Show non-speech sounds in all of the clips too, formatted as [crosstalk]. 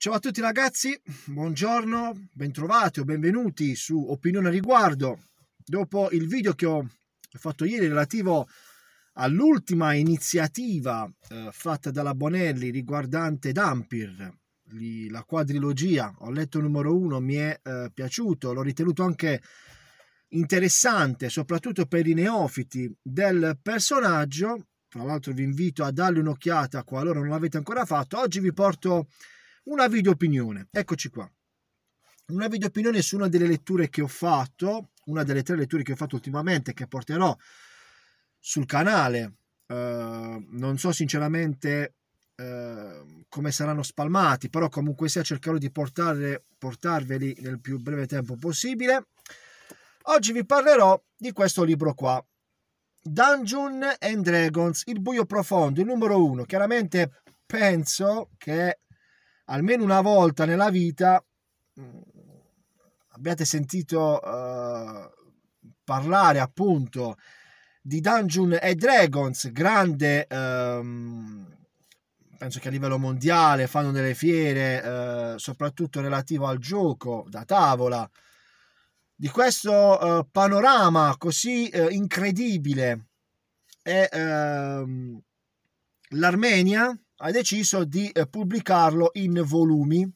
Ciao a tutti ragazzi, buongiorno, bentrovati o benvenuti su Opinione a Riguardo. Dopo il video che ho fatto ieri relativo all'ultima iniziativa eh, fatta dalla Bonelli riguardante Dampir, li, la quadrilogia, ho letto il numero uno, mi è eh, piaciuto, l'ho ritenuto anche interessante, soprattutto per i neofiti del personaggio. Tra l'altro vi invito a dargli un'occhiata qualora non l'avete ancora fatto. Oggi vi porto una video opinione, eccoci qua. Una video opinione su una delle letture che ho fatto, una delle tre letture che ho fatto ultimamente, che porterò sul canale. Uh, non so sinceramente Uh, come saranno spalmati, però comunque sia cercherò di portare, portarveli nel più breve tempo possibile. Oggi vi parlerò di questo libro qua, Dungeon and Dragons, Il buio profondo, il numero uno. Chiaramente penso che almeno una volta nella vita mm, abbiate sentito eh, parlare appunto di Dungeon e Dragons, grande, ehm, penso che a livello mondiale fanno delle fiere, eh, soprattutto relativo al gioco da tavola, di questo eh, panorama così eh, incredibile è ehm, l'Armenia, ha deciso di eh, pubblicarlo in volumi.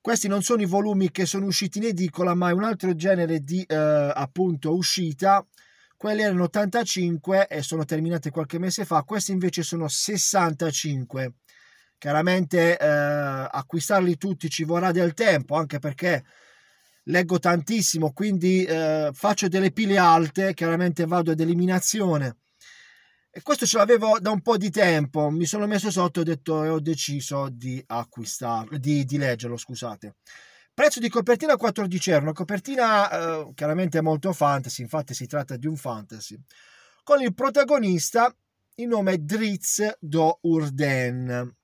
Questi non sono i volumi che sono usciti in edicola, ma è un altro genere di eh, appunto uscita. Quelli erano 85 e sono terminate qualche mese fa, questi invece sono 65. Chiaramente eh, acquistarli tutti ci vorrà del tempo, anche perché leggo tantissimo, quindi eh, faccio delle pile alte, chiaramente vado ad eliminazione e questo ce l'avevo da un po' di tempo, mi sono messo sotto e ho detto e ho deciso di acquistarlo, di, di leggerlo, scusate. Prezzo di copertina 14 euro, una copertina eh, chiaramente molto fantasy, infatti si tratta di un fantasy, con il protagonista il nome Dritz do Urden,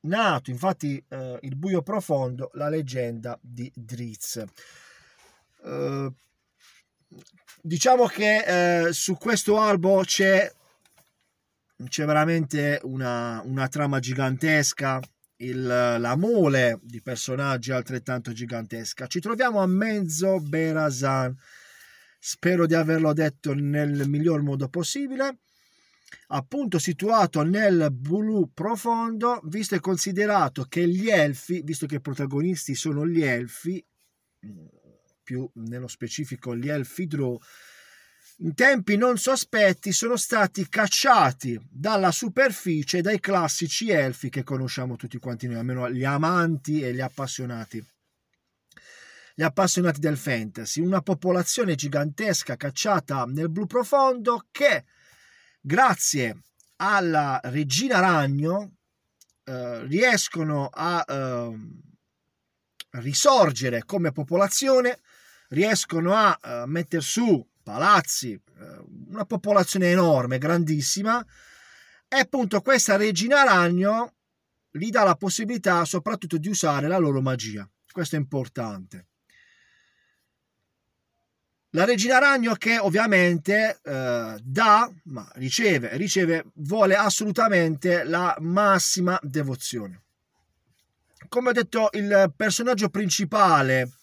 nato infatti eh, Il buio profondo, la leggenda di Dritz. Eh, diciamo che eh, su questo albo c'è c'è veramente una, una trama gigantesca, il, la mole di personaggi altrettanto gigantesca. Ci troviamo a mezzo Berazan, Spero di averlo detto nel miglior modo possibile. Appunto situato nel blu profondo, visto e considerato che gli elfi, visto che i protagonisti sono gli elfi, più nello specifico gli elfi Drow, in tempi non sospetti sono stati cacciati dalla superficie dai classici elfi che conosciamo tutti quanti noi, almeno gli amanti e gli appassionati. Gli appassionati del fantasy, una popolazione gigantesca cacciata nel blu profondo che, grazie alla regina ragno, eh, riescono a eh, risorgere come popolazione, riescono a eh, mettere su palazzi, eh, una popolazione enorme, grandissima, e appunto questa regina ragno gli dà la possibilità soprattutto di usare la loro magia. Questo è importante. La regina ragno che ovviamente eh, dà, ma riceve, riceve, vuole assolutamente la massima devozione. Come ho detto, il personaggio principale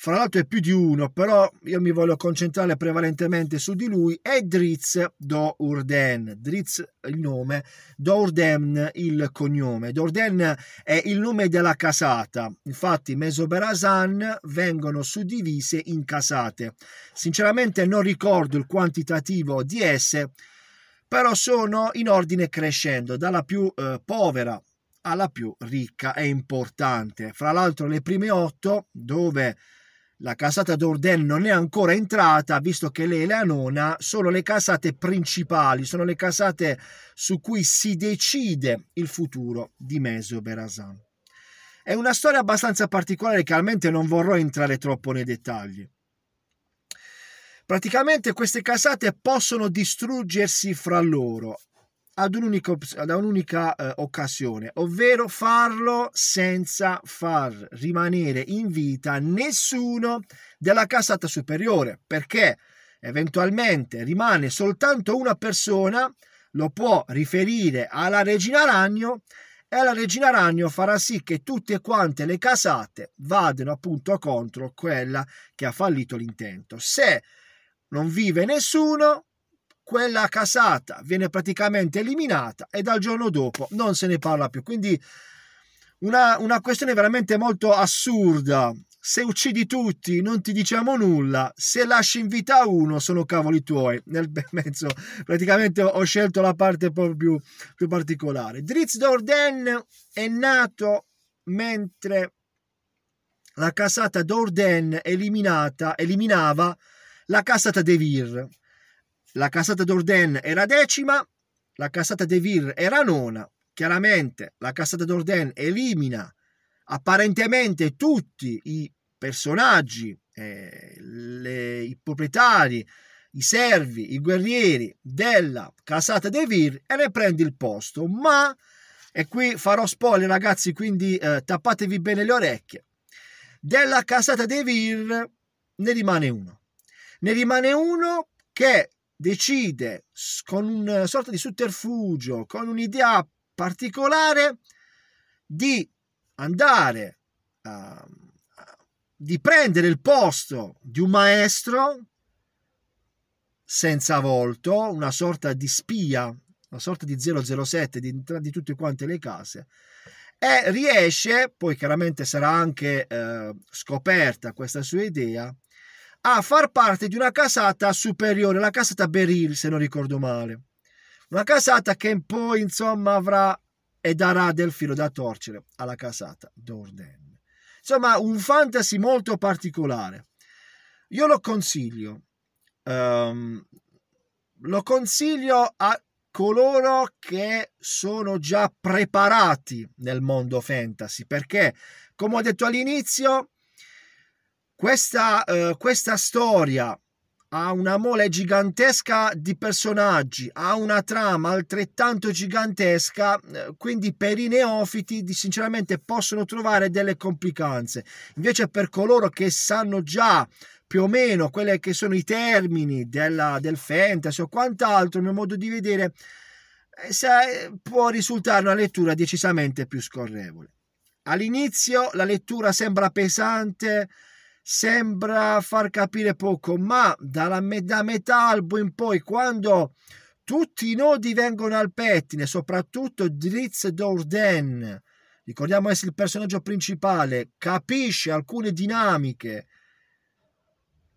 fra l'altro è più di uno, però io mi voglio concentrare prevalentemente su di lui, è Dritz do Urden. Dritz il nome, Do Urden il cognome. Do Urden è il nome della casata, infatti Mesoberasan vengono suddivise in casate. Sinceramente non ricordo il quantitativo di esse, però sono in ordine crescendo, dalla più eh, povera alla più ricca e importante. Fra l'altro le prime otto, dove la casata d'Orden non è ancora entrata, visto che lei è la nona, sono le casate principali, sono le casate su cui si decide il futuro di Meso Berasan. È una storia abbastanza particolare che almente non vorrò entrare troppo nei dettagli. Praticamente queste casate possono distruggersi fra loro ad un'unica, ad un'unica eh, occasione, ovvero farlo senza far rimanere in vita nessuno della casata superiore, perché eventualmente rimane soltanto una persona, lo può riferire alla regina ragno e la regina ragno farà sì che tutte quante le casate vadano appunto contro quella che ha fallito l'intento. Se non vive nessuno, quella casata viene praticamente eliminata e dal giorno dopo non se ne parla più. Quindi una, una questione veramente molto assurda. Se uccidi tutti non ti diciamo nulla, se lasci in vita uno sono cavoli tuoi. Nel [laughs] mezzo praticamente ho scelto la parte proprio più, particolare. Dritz Dorden è nato mentre la casata Dorden eliminata, eliminava la casata De Vir la casata d'Orden era decima, la casata De Vir era nona. Chiaramente la casata d'Orden elimina apparentemente tutti i personaggi, eh, le, i proprietari, i servi, i guerrieri della casata De Vir e ne prende il posto. Ma, e qui farò spoiler ragazzi, quindi eh, tappatevi bene le orecchie, della casata De Vir ne rimane uno. Ne rimane uno che decide con una sorta di sotterfugio, con un'idea particolare di andare a, di prendere il posto di un maestro senza volto, una sorta di spia, una sorta di 007 di, di tutte quante le case e riesce, poi chiaramente sarà anche eh, scoperta questa sua idea, a far parte di una casata superiore, la casata Beril, se non ricordo male. Una casata che poi, insomma, avrà e darà del filo da torcere alla casata Dorden. Insomma, un fantasy molto particolare. Io lo consiglio. Um, lo consiglio a coloro che sono già preparati nel mondo fantasy, perché, come ho detto all'inizio, questa, eh, questa storia ha una mole gigantesca di personaggi, ha una trama altrettanto gigantesca, eh, quindi per i neofiti sinceramente possono trovare delle complicanze. Invece per coloro che sanno già più o meno quelli che sono i termini della, del fantasy o quant'altro, a mio modo di vedere, eh, eh, può risultare una lettura decisamente più scorrevole. All'inizio la lettura sembra pesante, sembra far capire poco, ma dalla me da metà album in poi, quando tutti i nodi vengono al pettine, soprattutto Dritz Dourden, ricordiamo essere il personaggio principale, capisce alcune dinamiche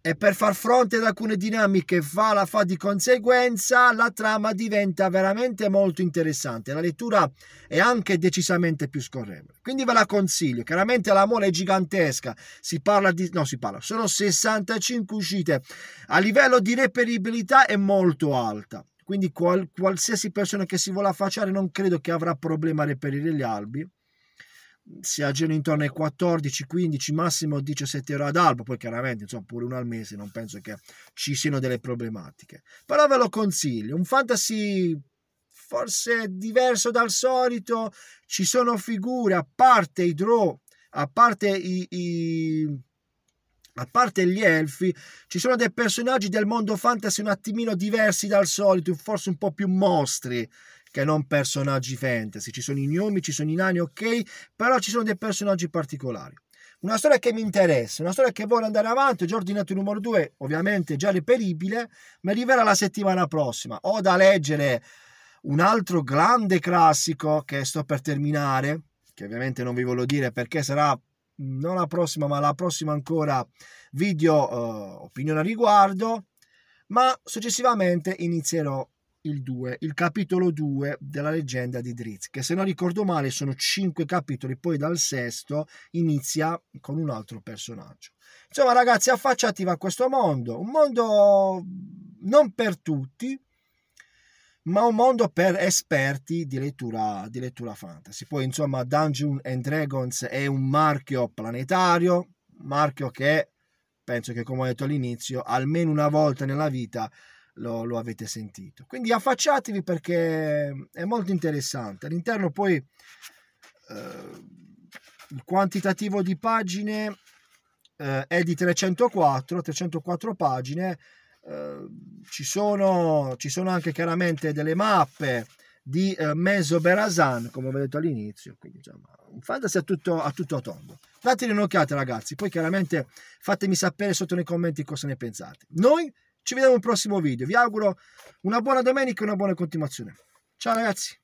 e per far fronte ad alcune dinamiche fa la fa di conseguenza, la trama diventa veramente molto interessante. La lettura è anche decisamente più scorrevole. Quindi ve la consiglio. Chiaramente la mole è gigantesca. Si parla di no, si parla, sono 65 uscite. A livello di reperibilità è molto alta. Quindi qual, qualsiasi persona che si vuole affacciare non credo che avrà problema a reperire gli albi si aggira intorno ai 14, 15, massimo 17 euro ad alba, poi chiaramente insomma pure uno al mese non penso che ci siano delle problematiche. Però ve lo consiglio, un fantasy forse diverso dal solito, ci sono figure a parte i draw, a parte i, i a parte gli elfi, ci sono dei personaggi del mondo fantasy un attimino diversi dal solito, forse un po' più mostri che non personaggi fantasy. Ci sono i gnomi, ci sono i nani, ok, però ci sono dei personaggi particolari. Una storia che mi interessa, una storia che vuole andare avanti, ho già ordinato il numero 2, ovviamente già reperibile, ma arriverà la settimana prossima. Ho da leggere un altro grande classico che sto per terminare, che ovviamente non vi voglio dire perché sarà mm, non la prossima, ma la prossima ancora video eh, opinione a riguardo, ma successivamente inizierò il 2, il capitolo 2 della leggenda di Drizzt, che se non ricordo male sono 5 capitoli, poi dal sesto inizia con un altro personaggio. Insomma ragazzi, affacciati a questo mondo, un mondo mm, non per tutti, ma un mondo per esperti di lettura, di lettura fantasy. Poi insomma Dungeon and Dragons è un marchio planetario, marchio che penso che come ho detto all'inizio, almeno una volta nella vita lo, lo, avete sentito. Quindi affacciatevi perché è molto interessante. All'interno poi eh, il quantitativo di pagine eh, è di 304, 304 pagine. Eh, ci, sono, ci sono anche chiaramente delle mappe di eh, Meso Berazan, come ho detto all'inizio. Quindi, insomma, un fantasy a tutto, a tutto tondo. Dateli un'occhiata, ragazzi. Poi, chiaramente, fatemi sapere sotto nei commenti cosa ne pensate. Noi ci vediamo in un prossimo video. Vi auguro una buona domenica e una buona continuazione. Ciao ragazzi!